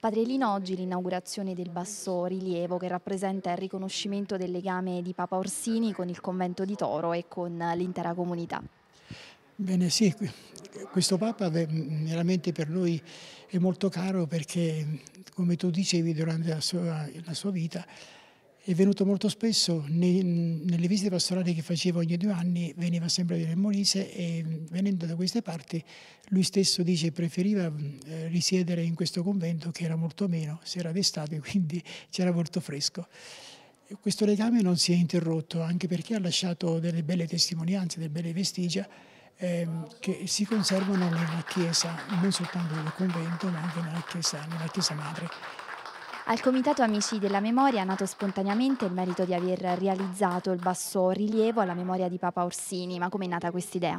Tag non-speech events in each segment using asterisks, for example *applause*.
Padre Lino, oggi l'inaugurazione del basso rilievo che rappresenta il riconoscimento del legame di Papa Orsini con il convento di Toro e con l'intera comunità. Bene, sì, questo Papa mm, veramente per noi è molto caro perché, come tu dicevi durante la sua, la sua vita, è venuto molto spesso nei, nelle visite pastorali che faceva ogni due anni, veniva sempre a Viale Molise e venendo da queste parti lui stesso dice che preferiva eh, risiedere in questo convento che era molto meno, si era d'estate *laughs* quindi c'era molto fresco. Questo legame non si è interrotto anche perché ha lasciato delle belle testimonianze, delle belle vestigia eh, che si conservano nella chiesa, non soltanto nel convento ma anche nella chiesa, nella chiesa madre. Al Comitato Amici della Memoria è nato spontaneamente il merito di aver realizzato il basso rilievo alla memoria di Papa Orsini, ma come è nata quest'idea?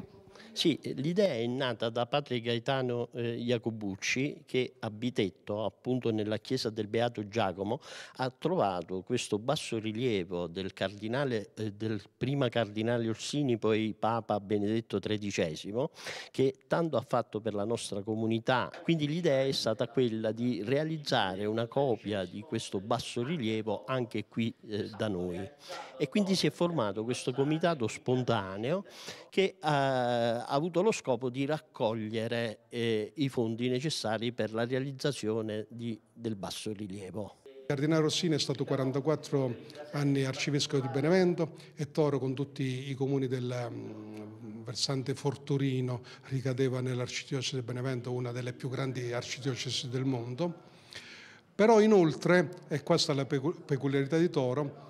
Sì, eh, l'idea è nata da padre Gaetano eh, Iacobucci che a Bitetto, appunto nella chiesa del Beato Giacomo, ha trovato questo bassorilievo del, cardinale, eh, del prima cardinale Orsini, poi Papa Benedetto XIII, che tanto ha fatto per la nostra comunità. Quindi l'idea è stata quella di realizzare una copia di questo bassorilievo anche qui eh, da noi. E quindi si è formato questo comitato spontaneo che ha eh, ha avuto lo scopo di raccogliere eh, i fondi necessari per la realizzazione di, del basso rilievo. Cardinale Rossini è stato 44 anni arcivescovo di Benevento e Toro con tutti i comuni del mm, versante Fortorino ricadeva nell'arcidiocesi di Benevento, una delle più grandi arcidiocesi del mondo. Però inoltre, e questa è la peculiarità di Toro,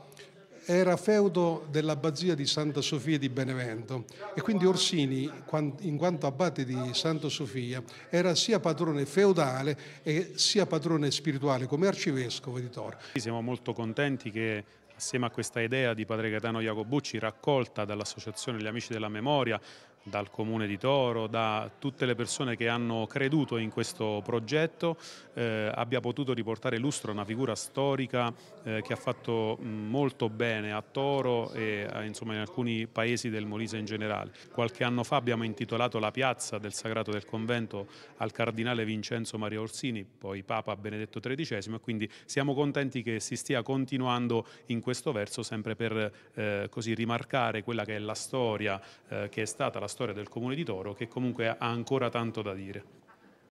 era feudo dell'abbazia di Santa Sofia di Benevento e quindi Orsini, in quanto abate di Santa Sofia, era sia padrone feudale e sia padrone spirituale come arcivescovo di Toro. Siamo molto contenti che assieme a questa idea di padre Catano Jacobucci raccolta dall'Associazione degli Amici della Memoria dal Comune di Toro, da tutte le persone che hanno creduto in questo progetto, eh, abbia potuto riportare lustro a una figura storica eh, che ha fatto molto bene a Toro e insomma, in alcuni paesi del Molise in generale. Qualche anno fa abbiamo intitolato la piazza del Sagrato del Convento al Cardinale Vincenzo Maria Orsini, poi Papa Benedetto XIII, e quindi siamo contenti che si stia continuando in questo verso sempre per eh, così rimarcare quella che è la storia eh, che è stata la storia del comune di Toro che comunque ha ancora tanto da dire.